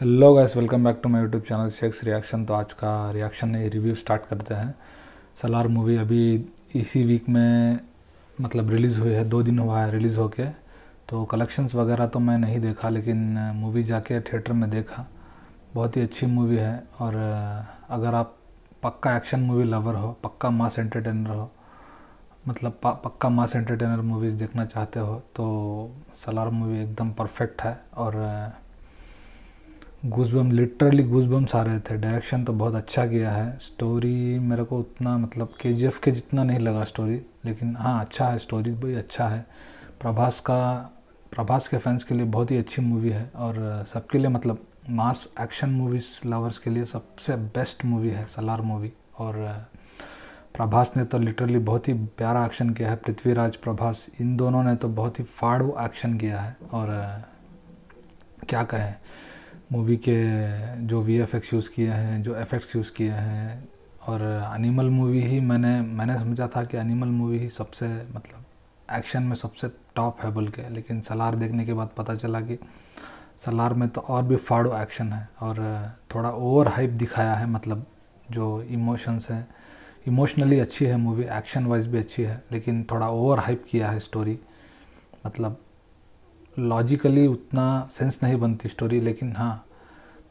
hello guys welcome back to my YouTube channel shakes reaction तो आज का reaction नहीं रिव्यू स्टार्ट करते हैं सलार मूवी अभी इसी वीक में मतलब रिलीज़ हुई है दो दिन हुआ है रिलीज़ होके तो कलेक्शंस वगैरह तो मैं नहीं देखा लेकिन मूवी जाके थिएटर में देखा बहुत ही अच्छी मूवी है और अगर आप पक्का एक्शन मूवी लवर हो पक्का मास एंटरटेनर हो मतलब पक्का मास एंटरटेनर मूवीज़ देखना चाहते हो तो सलार मूवी एकदम परफेक्ट है और गुजबम लिटरली गुजबम्स आ रहे थे डायरेक्शन तो बहुत अच्छा किया है स्टोरी मेरे को उतना मतलब के जी के जितना नहीं लगा स्टोरी लेकिन हाँ अच्छा है स्टोरी भी अच्छा है प्रभास का प्रभास के फैंस के लिए बहुत ही अच्छी मूवी है और सबके लिए मतलब मास एक्शन मूवीज लवर्स के लिए सबसे बेस्ट मूवी है सलार मूवी और प्रभास ने तो लिटरली बहुत ही प्यारा एक्शन किया है पृथ्वीराज प्रभास इन दोनों ने तो बहुत ही फाड़ू एक्शन किया है और क्या कहें मूवी के जो वी यूज़ किए हैं जो एफेक्ट्स यूज़ किए हैं और एनिमल मूवी ही मैंने मैंने समझा था कि एनिमल मूवी ही सबसे मतलब एक्शन में सबसे टॉप है बोल के लेकिन सलार देखने के बाद पता चला कि सलार में तो और भी फाड़ो एक्शन है और थोड़ा ओवर हाइप दिखाया है मतलब जो इमोशंस हैं इमोशनली अच्छी है मूवी एक्शन वाइज भी अच्छी है लेकिन थोड़ा ओवर हाइप किया है स्टोरी मतलब लॉजिकली उतना सेंस नहीं बनती स्टोरी लेकिन हाँ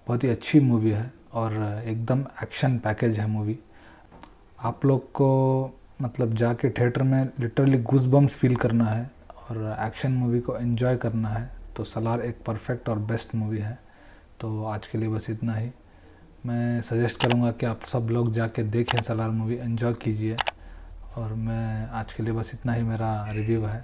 बहुत ही अच्छी मूवी है और एकदम एक्शन पैकेज है मूवी आप लोग को मतलब जाके थिएटर में लिटरली गूज बम्स फील करना है और एक्शन मूवी को एंजॉय करना है तो सलार एक परफेक्ट और बेस्ट मूवी है तो आज के लिए बस इतना ही मैं सजेस्ट करूँगा कि आप सब लोग जाके देखें सलार मूवी एंजॉय कीजिए और मैं आज के लिए बस इतना ही मेरा रिव्यू है